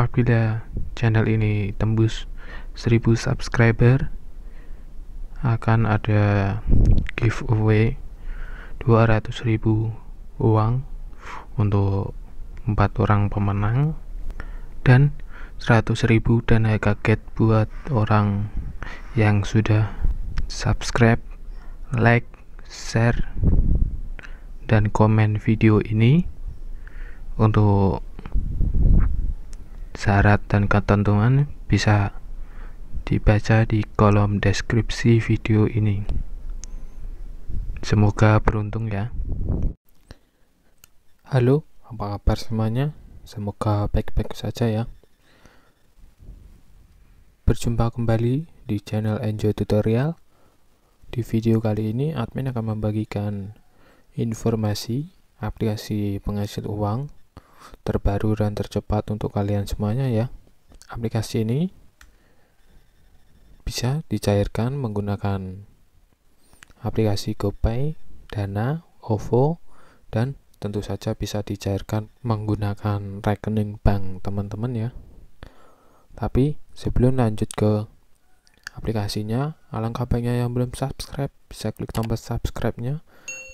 apabila channel ini tembus 1000 subscriber akan ada giveaway 200.000 uang untuk empat orang pemenang dan 100.000 dana kaget buat orang yang sudah subscribe, like, share dan komen video ini untuk syarat dan ketentuan bisa dibaca di kolom deskripsi video ini. Semoga beruntung ya. Halo, apa kabar semuanya? Semoga baik-baik saja ya. Berjumpa kembali di channel Enjoy Tutorial. Di video kali ini admin akan membagikan informasi aplikasi penghasil uang terbaru dan tercepat untuk kalian semuanya ya. Aplikasi ini bisa dicairkan menggunakan aplikasi GoPay, Dana, OVO, dan tentu saja bisa dicairkan menggunakan rekening bank teman-teman ya. Tapi sebelum lanjut ke aplikasinya, alangkah baiknya yang belum subscribe bisa klik tombol subscribe-nya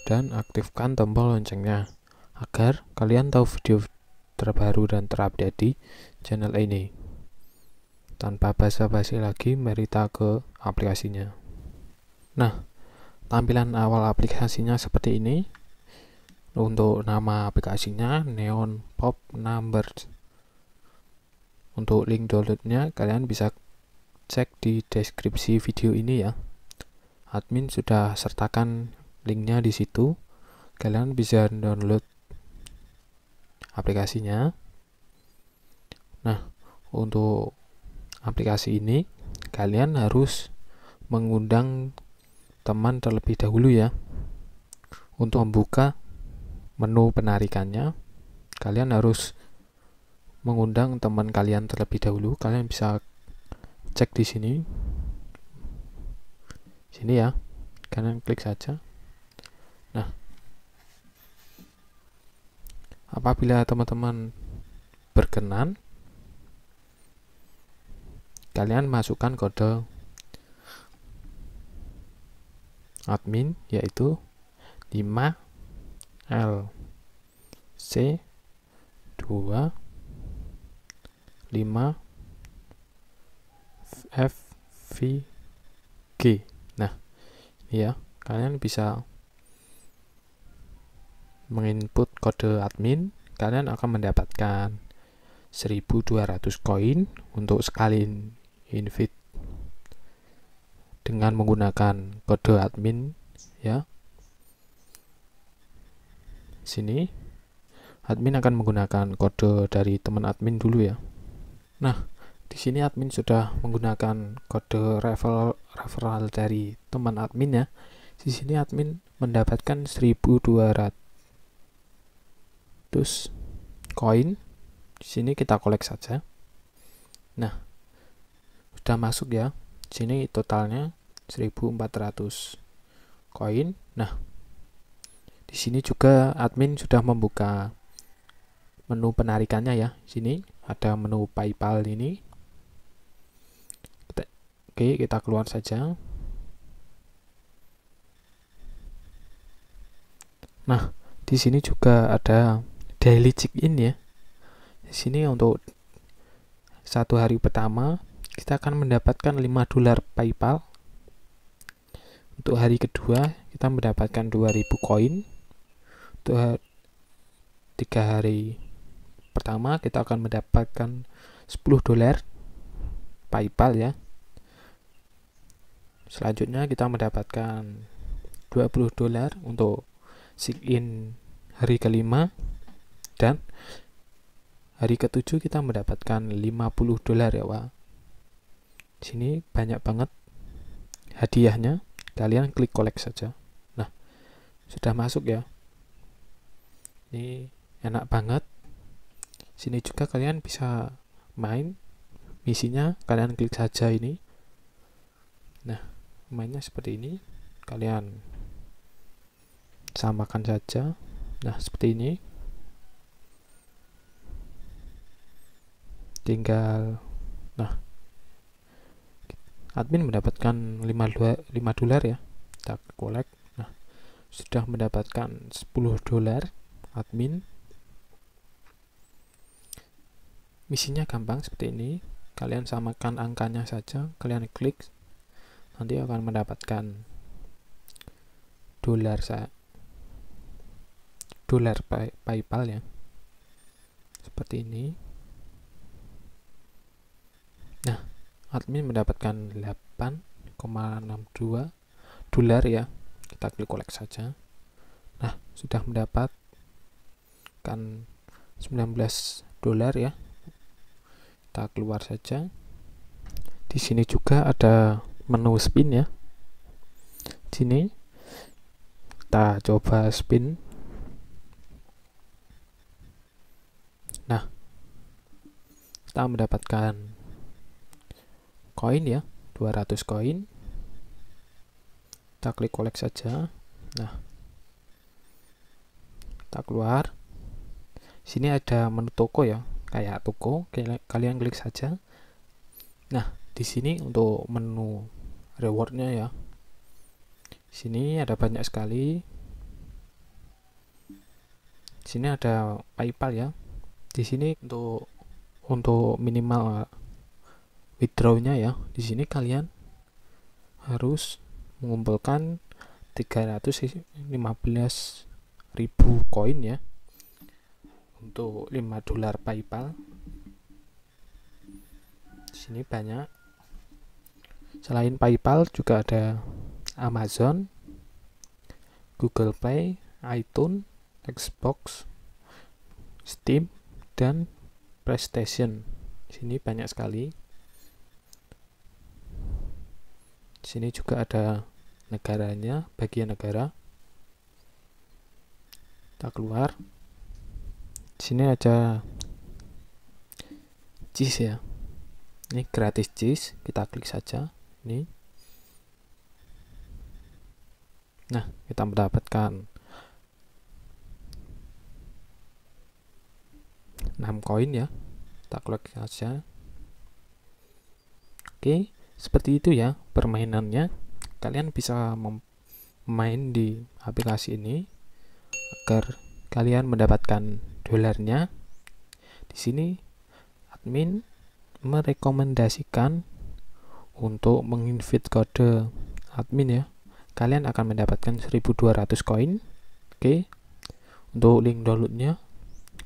dan aktifkan tombol loncengnya agar kalian tahu video terbaru dan terupdate di channel ini. Tanpa basa-basi lagi, kita ke aplikasinya. Nah, tampilan awal aplikasinya seperti ini. Untuk nama aplikasinya Neon Pop Numbers. Untuk link downloadnya kalian bisa cek di deskripsi video ini ya. Admin sudah sertakan linknya di situ. Kalian bisa download aplikasinya. Nah, untuk aplikasi ini kalian harus mengundang teman terlebih dahulu ya untuk membuka menu penarikannya kalian harus mengundang teman kalian terlebih dahulu kalian bisa cek di sini sini ya kalian klik saja apabila teman-teman berkenan kalian masukkan kode admin yaitu 5 L C 2 5 F V G nah ya kalian bisa menginput kode admin, kalian akan mendapatkan 1200 koin untuk sekali invite dengan menggunakan kode admin ya. Sini admin akan menggunakan kode dari teman admin dulu ya. Nah, di sini admin sudah menggunakan kode referral referral dari teman admin ya. Di sini admin mendapatkan 1200 terus koin di sini kita kolek saja nah sudah masuk ya di sini totalnya 1400 koin nah di sini juga admin sudah membuka menu penarikannya ya di sini ada menu PayPal ini kita, oke kita keluar saja nah di sini juga ada daily check-in ya. Di sini untuk satu hari pertama kita akan mendapatkan 5 dolar PayPal. Untuk hari kedua kita mendapatkan 2000 koin. Untuk tiga hari pertama kita akan mendapatkan 10 dolar PayPal ya. Selanjutnya kita mendapatkan 20 dolar untuk sign in hari kelima dan hari ketujuh kita mendapatkan 50 dolar ya, Wak. sini banyak banget hadiahnya. Kalian klik collect saja. Nah, sudah masuk ya. Ini enak banget. Sini juga kalian bisa main misinya kalian klik saja ini. Nah, mainnya seperti ini. Kalian samakan saja. Nah, seperti ini. tinggal nah admin mendapatkan 5, 2, 5 dolar ya kita collect nah sudah mendapatkan 10 dolar admin misinya gampang seperti ini kalian samakan angkanya saja kalian klik nanti akan mendapatkan dolar saya dolar pay, PayPal ya seperti ini admin mendapatkan 8,62 dolar ya kita klik collect saja nah sudah mendapatkan kan 19 dolar ya kita keluar saja di sini juga ada menu spin ya sini kita coba spin nah kita mendapatkan koin ya 200 koin kita klik collect saja nah kita keluar sini ada menu toko ya kayak toko kalian klik saja nah di sini untuk menu rewardnya ya sini ada banyak sekali sini ada PayPal ya di sini untuk untuk minimal withdrawnya ya di sini kalian harus mengumpulkan 315.000 ribu koin ya untuk 5 dolar PayPal di sini banyak selain PayPal juga ada Amazon Google Play iTunes Xbox Steam dan PlayStation di sini banyak sekali sini juga ada negaranya, bagian negara. Kita keluar. sini ada cheese ya. Ini gratis cheese, kita klik saja. Ini. Nah, kita mendapatkan 6 koin ya. Kita klik saja. Oke. Okay seperti itu ya permainannya. Kalian bisa main di aplikasi ini agar kalian mendapatkan dolarnya. Di sini admin merekomendasikan untuk menginvite kode admin ya. Kalian akan mendapatkan 1200 koin. Oke. Okay. Untuk link downloadnya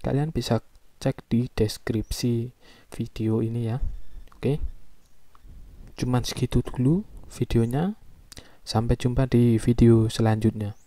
kalian bisa cek di deskripsi video ini ya. Oke. Okay cuman segitu dulu videonya sampai jumpa di video selanjutnya